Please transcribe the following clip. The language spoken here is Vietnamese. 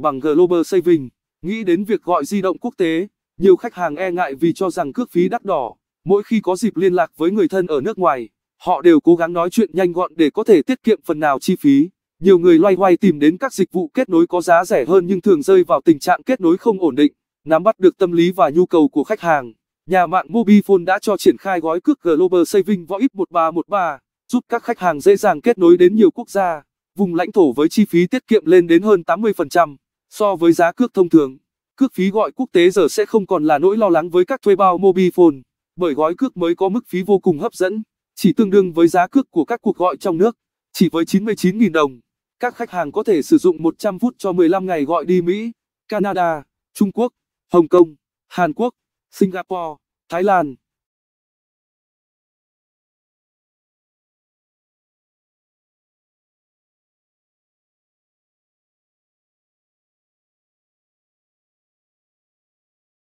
bằng Global Saving. Nghĩ đến việc gọi di động quốc tế, nhiều khách hàng e ngại vì cho rằng cước phí đắt đỏ. Mỗi khi có dịp liên lạc với người thân ở nước ngoài, họ đều cố gắng nói chuyện nhanh gọn để có thể tiết kiệm phần nào chi phí. Nhiều người loay hoay tìm đến các dịch vụ kết nối có giá rẻ hơn nhưng thường rơi vào tình trạng kết nối không ổn định. Nắm bắt được tâm lý và nhu cầu của khách hàng, nhà mạng Mobifone đã cho triển khai gói cước Global Saving Voip 1313, giúp các khách hàng dễ dàng kết nối đến nhiều quốc gia, vùng lãnh thổ với chi phí tiết kiệm lên đến hơn 80%. So với giá cước thông thường, cước phí gọi quốc tế giờ sẽ không còn là nỗi lo lắng với các thuê bao mobifone, bởi gói cước mới có mức phí vô cùng hấp dẫn, chỉ tương đương với giá cước của các cuộc gọi trong nước, chỉ với 99.000 đồng. Các khách hàng có thể sử dụng 100 phút cho 15 ngày gọi đi Mỹ, Canada, Trung Quốc, Hồng Kông, Hàn Quốc, Singapore, Thái Lan.